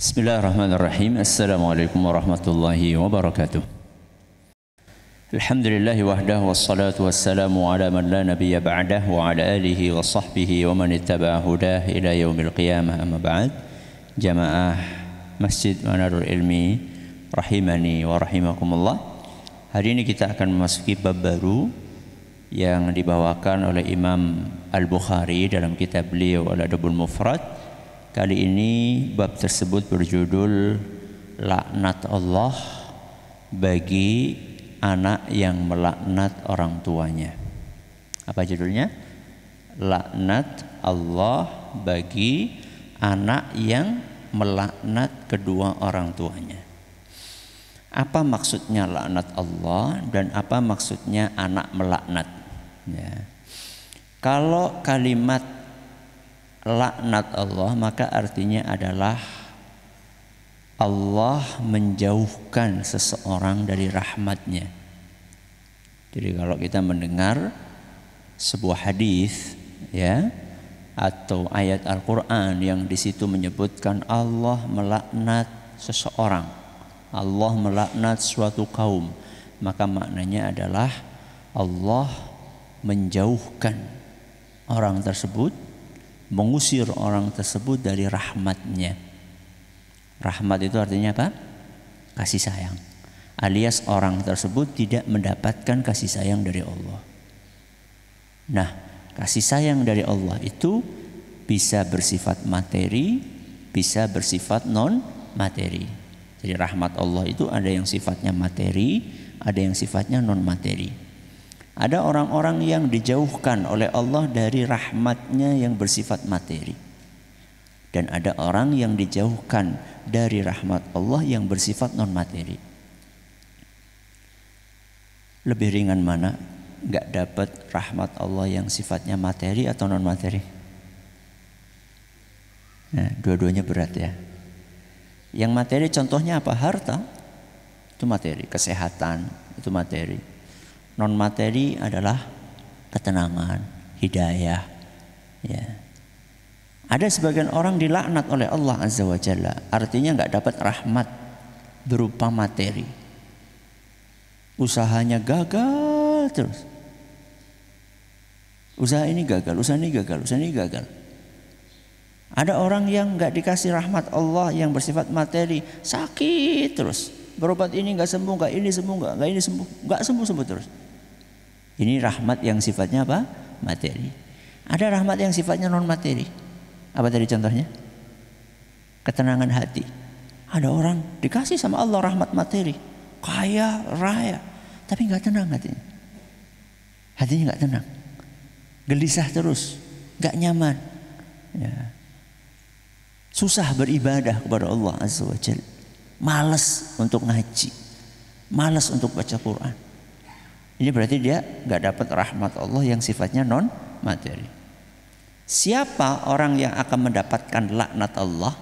Bismillahirrahmanirrahim. Assalamualaikum warahmatullahi wabarakatuh. Alhamdulillahi wahdah wassalatu wassalamu ala man la nabiyya ba'dah wa ala alihi wa sahbihi wa man ittaba'a hudah ila yaumil qiyamah amma ba'd. Jamaah Masjid Manarul Ilmi rahimani wa rahimakumullah. Hari ini kita akan memasuki bab baru yang dibawakan oleh Imam Al-Bukhari dalam kitab beliau Al-Adabul Mufrad Kali ini bab tersebut berjudul Laknat Allah bagi anak yang melaknat orang tuanya. Apa judulnya? Laknat Allah bagi anak yang melaknat kedua orang tuanya. Apa maksudnya laknat Allah dan apa maksudnya anak melaknat? Ya. Kalau kalimat laknat Allah maka artinya adalah Allah menjauhkan seseorang dari rahmatnya. Jadi kalau kita mendengar sebuah hadis ya atau ayat Al-Qur'an yang di situ menyebutkan Allah melaknat seseorang, Allah melaknat suatu kaum, maka maknanya adalah Allah menjauhkan orang tersebut mengusir orang tersebut dari rahmatnya. Rahmat itu artinya apa? Kasih sayang. Alias orang tersebut tidak mendapatkan kasih sayang dari Allah. Nah, kasih sayang dari Allah itu bisa bersifat materi, bisa bersifat non materi. Jadi rahmat Allah itu ada yang sifatnya materi, ada yang sifatnya non materi. Ada orang-orang yang dijauhkan oleh Allah dari rahmatnya yang bersifat materi. Dan ada orang yang dijauhkan dari rahmat Allah yang bersifat non materi. Lebih ringan mana? Gak dapat rahmat Allah yang sifatnya materi atau non materi? Nah, dua-duanya berat ya. Yang materi contohnya apa? Harta. Itu materi. Kesehatan. Itu materi non materi adalah ketenangan, hidayah. Ya. Ada sebagian orang dilaknat oleh Allah Azza wa Jalla, artinya nggak dapat rahmat berupa materi. Usahanya gagal terus. Usaha ini gagal, usaha ini gagal, usaha ini gagal. Ada orang yang nggak dikasih rahmat Allah yang bersifat materi sakit terus berobat ini nggak sembuh nggak ini sembuh nggak ini sembuh nggak sembuh sembuh terus ini rahmat yang sifatnya apa? Materi. Ada rahmat yang sifatnya non materi. Apa tadi contohnya? Ketenangan hati. Ada orang dikasih sama Allah rahmat materi, kaya raya, tapi nggak tenang hatinya. Hatinya nggak tenang, gelisah terus, nggak nyaman. Ya. Susah beribadah kepada Allah Azza wa Jal. Males untuk ngaji. Males untuk baca Quran ini berarti dia nggak dapat rahmat Allah yang sifatnya non materi. Siapa orang yang akan mendapatkan laknat Allah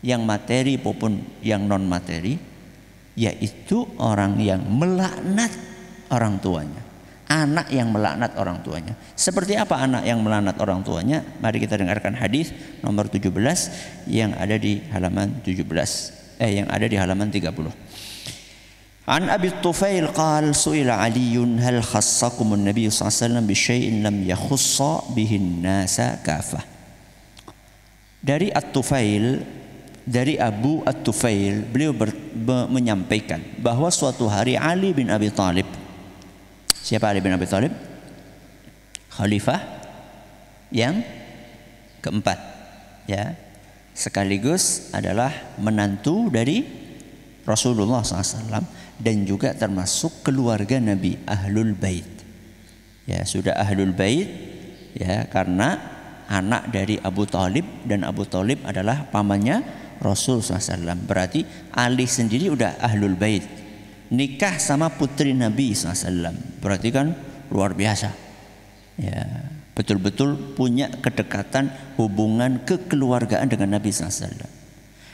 yang materi maupun yang non materi? Yaitu orang yang melaknat orang tuanya. Anak yang melaknat orang tuanya. Seperti apa anak yang melaknat orang tuanya? Mari kita dengarkan hadis nomor 17 yang ada di halaman 17 eh yang ada di halaman 30. عن أبي الطفيل قال سئل علي هل خصكم النبي صلى الله عليه وسلم بشيء لم يخص به الناس كافة dari At-Tufail dari Abu At-Tufail beliau ber, be, menyampaikan bahwa suatu hari Ali bin Abi Thalib siapa Ali bin Abi Thalib khalifah yang keempat ya sekaligus adalah menantu dari Rasulullah SAW dan juga termasuk keluarga Nabi Ahlul Bait. Ya, sudah Ahlul Bait ya karena anak dari Abu Talib dan Abu Talib adalah pamannya Rasul SAW. Berarti Ali sendiri udah Ahlul Bait. Nikah sama putri Nabi SAW. Berarti kan luar biasa. Ya, betul-betul punya kedekatan hubungan kekeluargaan dengan Nabi SAW.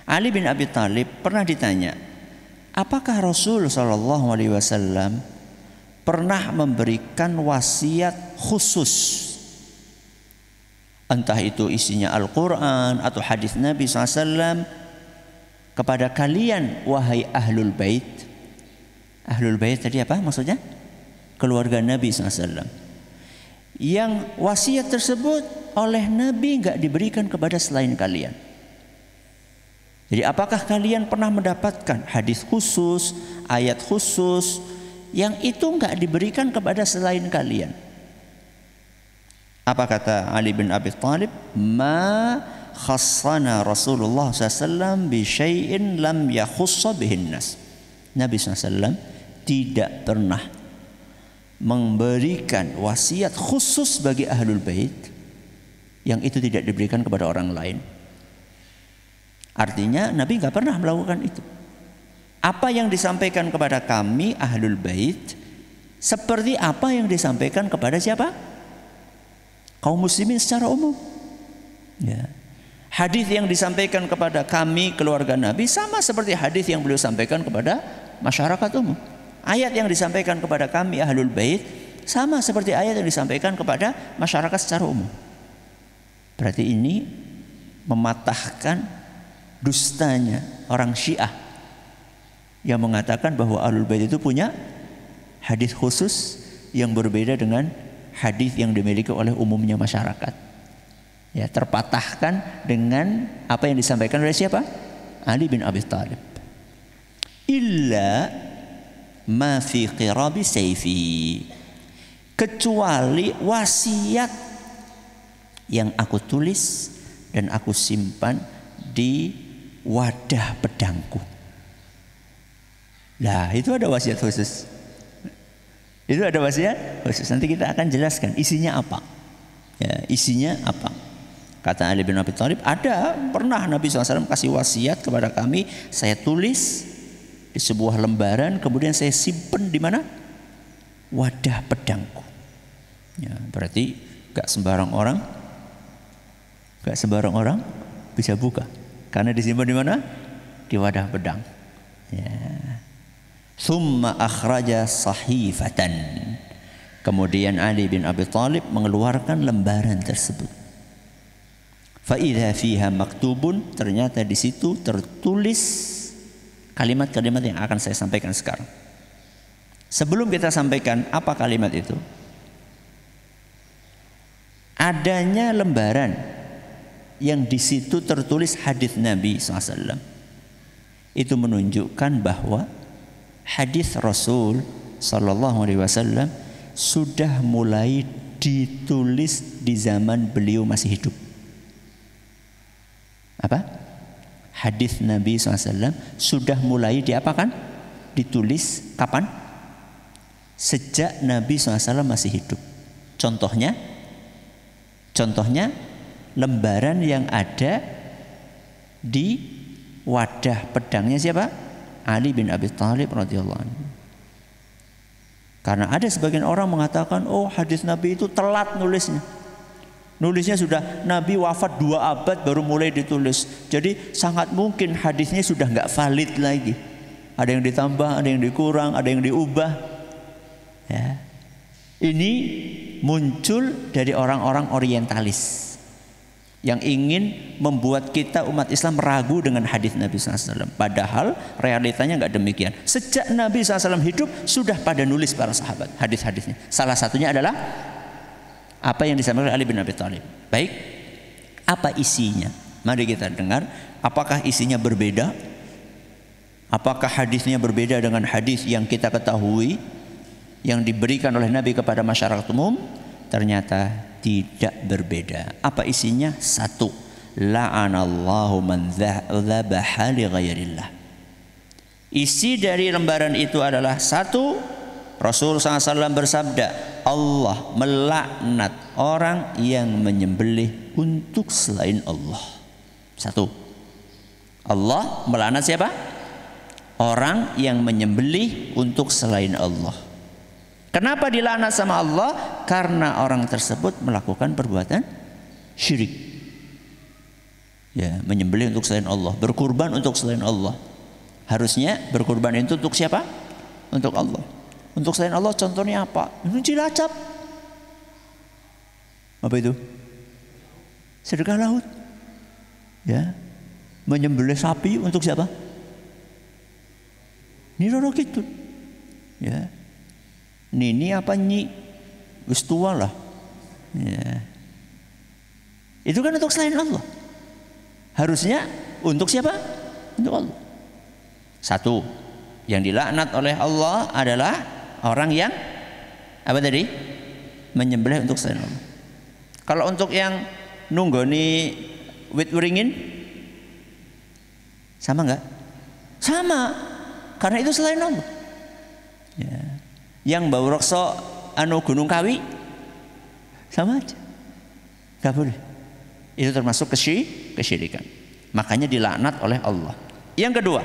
Ali bin Abi Thalib pernah ditanya, Apakah Rasul Shallallahu Alaihi Wasallam pernah memberikan wasiat khusus? Entah itu isinya Al-Quran atau hadis Nabi SAW kepada kalian wahai ahlul bait. Ahlul bait tadi apa maksudnya? Keluarga Nabi SAW. Yang wasiat tersebut oleh Nabi nggak diberikan kepada selain kalian. Jadi apakah kalian pernah mendapatkan hadis khusus, ayat khusus yang itu enggak diberikan kepada selain kalian? Apa kata Ali bin Abi Thalib? Ma khassana Rasulullah SAW bi syai'in lam yakhussa bihin nas. Nabi SAW tidak pernah memberikan wasiat khusus bagi ahlul bait yang itu tidak diberikan kepada orang lain. Artinya Nabi nggak pernah melakukan itu. Apa yang disampaikan kepada kami ahlul bait seperti apa yang disampaikan kepada siapa? Kaum muslimin secara umum. Ya. Hadis yang disampaikan kepada kami keluarga Nabi sama seperti hadis yang beliau sampaikan kepada masyarakat umum. Ayat yang disampaikan kepada kami ahlul bait sama seperti ayat yang disampaikan kepada masyarakat secara umum. Berarti ini mematahkan dustanya orang Syiah yang mengatakan bahwa Ahlul Bait itu punya hadis khusus yang berbeda dengan hadis yang dimiliki oleh umumnya masyarakat. Ya, terpatahkan dengan apa yang disampaikan oleh siapa? Ali bin Abi Thalib. Illa ma fi qirabi sayfi. Kecuali wasiat yang aku tulis dan aku simpan di wadah pedangku. Nah itu ada wasiat khusus. Itu ada wasiat khusus. Nanti kita akan jelaskan isinya apa. Ya, isinya apa. Kata Ali bin Abi Thalib, ada pernah Nabi SAW kasih wasiat kepada kami. Saya tulis di sebuah lembaran, kemudian saya simpen di mana? Wadah pedangku. Ya, berarti gak sembarang orang, gak sembarang orang bisa buka. Karena disimpan di mana? Di wadah bedang. Ya. Summa akhraja sahifatan. Kemudian Ali bin Abi Thalib mengeluarkan lembaran tersebut. Fa'idha fiha maktubun. Ternyata di situ tertulis kalimat-kalimat yang akan saya sampaikan sekarang. Sebelum kita sampaikan apa kalimat itu, adanya lembaran yang di situ tertulis hadis Nabi SAW. Itu menunjukkan bahwa hadis Rasul Sallallahu Alaihi Wasallam sudah mulai ditulis di zaman beliau masih hidup. Apa? Hadis Nabi SAW sudah mulai diapakan? Ditulis kapan? Sejak Nabi SAW masih hidup. Contohnya, contohnya lembaran yang ada di wadah pedangnya siapa? Ali bin Abi Thalib radhiyallahu anhu. Karena ada sebagian orang mengatakan, oh hadis Nabi itu telat nulisnya. Nulisnya sudah Nabi wafat dua abad baru mulai ditulis. Jadi sangat mungkin hadisnya sudah nggak valid lagi. Ada yang ditambah, ada yang dikurang, ada yang diubah. Ya. Ini muncul dari orang-orang orientalis yang ingin membuat kita umat Islam ragu dengan hadis Nabi SAW. Padahal realitanya nggak demikian. Sejak Nabi SAW hidup sudah pada nulis para sahabat hadis-hadisnya. Salah satunya adalah apa yang disampaikan Ali bin Abi Thalib. Baik, apa isinya? Mari kita dengar. Apakah isinya berbeda? Apakah hadisnya berbeda dengan hadis yang kita ketahui yang diberikan oleh Nabi kepada masyarakat umum? Ternyata tidak berbeda. Apa isinya? Satu. La'anallahu man dhabaha li ghairillah. Isi dari lembaran itu adalah satu. Rasul SAW bersabda, Allah melaknat orang yang menyembelih untuk selain Allah. Satu. Allah melaknat siapa? Orang yang menyembelih untuk selain Allah. Kenapa dilaknat sama Allah? Karena orang tersebut melakukan perbuatan syirik. Ya, menyembelih untuk selain Allah, berkurban untuk selain Allah. Harusnya berkurban itu untuk siapa? Untuk Allah. Untuk selain Allah contohnya apa? Ini lacap, Apa itu? Sedekah laut. Ya. Menyembelih sapi untuk siapa? Niroro gitu. Ya. Nini apa nyi? Wis lah. Ya. Itu kan untuk selain Allah. Harusnya untuk siapa? Untuk Allah. Satu, yang dilaknat oleh Allah adalah orang yang apa tadi? Menyembelih untuk selain Allah. Kalau untuk yang nunggoni wit uringin sama nggak? Sama, karena itu selain Allah. Ya yang bau rokso anu gunung kawi sama aja nggak boleh itu termasuk kesyi, kesyirikan makanya dilaknat oleh Allah yang kedua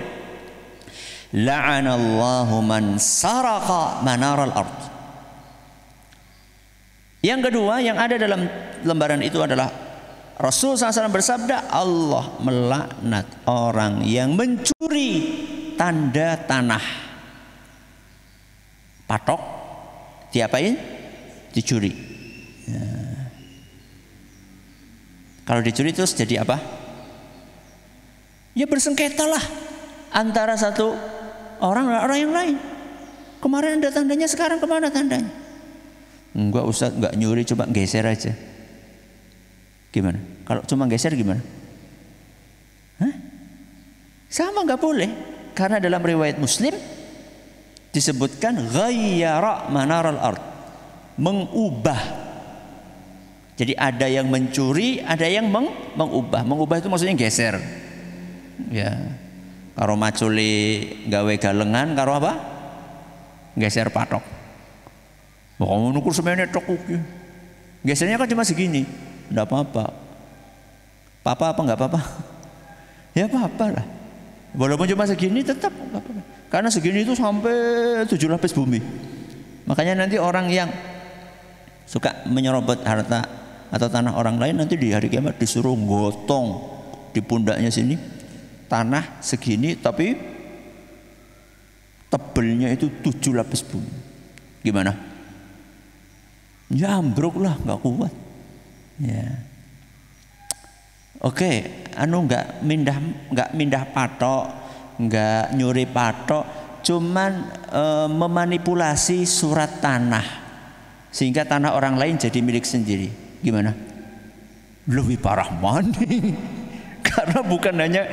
la'anallahu man saraka manaral ard yang kedua yang ada dalam lembaran itu adalah Rasul SAW bersabda Allah melaknat orang yang mencuri tanda tanah patok diapain dicuri ya. kalau dicuri terus jadi apa ya bersengketa lah antara satu orang dengan orang yang lain kemarin ada tandanya sekarang kemana tandanya enggak usah enggak nyuri coba geser aja gimana kalau cuma geser gimana Hah? sama enggak boleh karena dalam riwayat muslim disebutkan ghayyara manaral ard mengubah jadi ada yang mencuri ada yang meng mengubah mengubah itu maksudnya geser ya karo maculi gawe galengan karo apa geser patok mau nukur semuanya tok gesernya kan cuma segini ndak apa-apa apa apa nggak apa-apa ya apa-apa lah Walaupun cuma segini tetap Karena segini itu sampai tujuh lapis bumi. Makanya nanti orang yang suka menyerobot harta atau tanah orang lain nanti di hari kiamat disuruh gotong di pundaknya sini tanah segini tapi tebelnya itu tujuh lapis bumi. Gimana? Ya ambruk lah, nggak kuat. Ya. Oke, anu nggak mindah nggak mindah patok nggak nyuri patok cuman e, memanipulasi surat tanah sehingga tanah orang lain jadi milik sendiri gimana lebih parah mana karena bukan hanya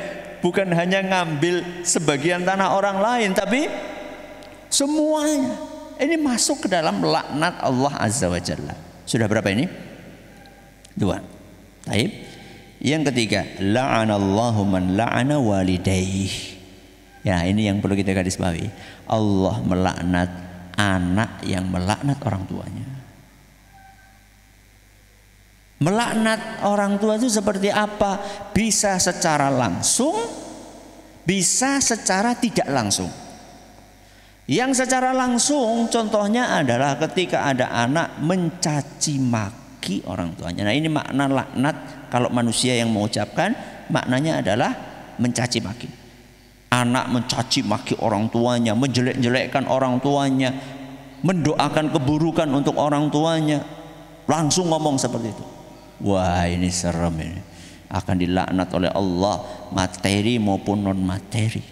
bukan hanya ngambil sebagian tanah orang lain tapi semuanya ini masuk ke dalam laknat Allah azza wajalla sudah berapa ini dua taib yang ketiga, la'anallahu man la'ana walidayh. Ya, ini yang perlu kita garis bawahi. Allah melaknat anak yang melaknat orang tuanya. Melaknat orang tua itu seperti apa? Bisa secara langsung, bisa secara tidak langsung. Yang secara langsung contohnya adalah ketika ada anak mencaci maki orang tuanya. Nah, ini makna laknat kalau manusia yang mengucapkan maknanya adalah mencaci maki. Anak mencaci maki orang tuanya, menjelek-jelekkan orang tuanya, mendoakan keburukan untuk orang tuanya. Langsung ngomong seperti itu. Wah, ini serem ini. Akan dilaknat oleh Allah materi maupun non materi.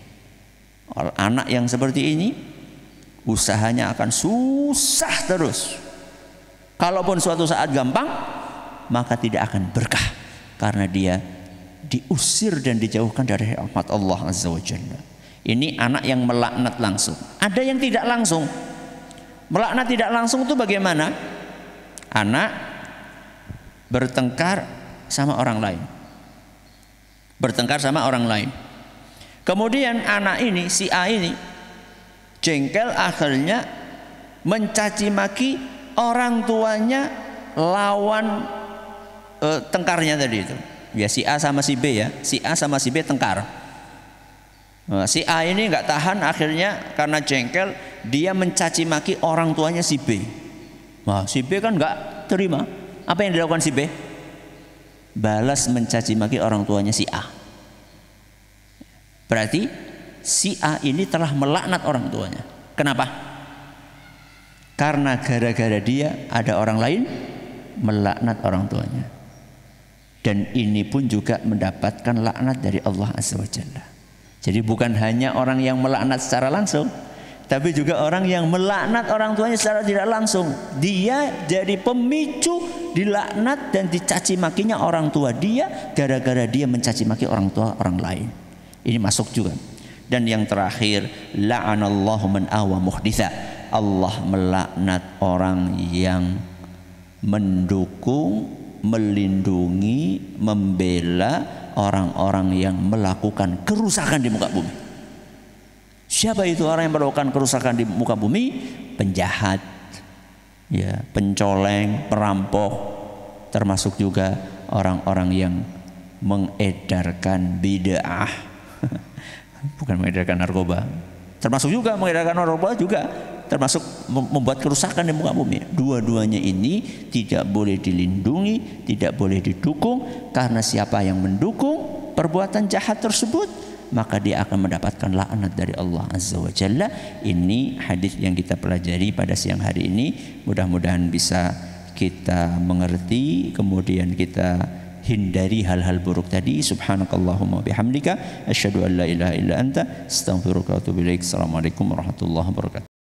Anak yang seperti ini usahanya akan susah terus. Kalaupun suatu saat gampang, maka tidak akan berkah karena dia diusir dan dijauhkan dari rahmat Allah Azza wa Ini anak yang melaknat langsung. Ada yang tidak langsung. Melaknat tidak langsung itu bagaimana? Anak bertengkar sama orang lain. Bertengkar sama orang lain. Kemudian anak ini, si A ini jengkel akhirnya mencaci maki orang tuanya lawan Eh, tengkarnya tadi itu. Ya si A sama si B ya, si A sama si B tengkar. Nah, si A ini nggak tahan akhirnya karena jengkel dia mencaci maki orang tuanya si B. Wah, si B kan nggak terima. Apa yang dilakukan si B? Balas mencaci maki orang tuanya si A. Berarti si A ini telah melaknat orang tuanya. Kenapa? Karena gara-gara dia ada orang lain melaknat orang tuanya dan ini pun juga mendapatkan laknat dari Allah Azza wa Jalla. Jadi bukan hanya orang yang melaknat secara langsung, tapi juga orang yang melaknat orang tuanya secara tidak langsung. Dia jadi pemicu dilaknat dan dicaci makinya orang tua dia gara-gara dia mencaci maki orang tua orang lain. Ini masuk juga. Dan yang terakhir, la'anallahu man awa muhditha. Allah melaknat orang yang mendukung melindungi, membela orang-orang yang melakukan kerusakan di muka bumi. Siapa itu orang yang melakukan kerusakan di muka bumi? Penjahat, ya, pencoleng, perampok, termasuk juga orang-orang yang mengedarkan bid'ah. Bukan mengedarkan narkoba. Termasuk juga mengedarkan narkoba juga termasuk membuat kerusakan di muka bumi. Dua-duanya ini tidak boleh dilindungi, tidak boleh didukung karena siapa yang mendukung perbuatan jahat tersebut maka dia akan mendapatkan laknat dari Allah Azza wa Jalla. Ini hadis yang kita pelajari pada siang hari ini. Mudah-mudahan bisa kita mengerti kemudian kita hindari hal-hal buruk tadi subhanakallahumma bihamdika asyhadu an la ilaha illa anta astaghfiruka wa atubu ilaik assalamualaikum warahmatullahi wabarakatuh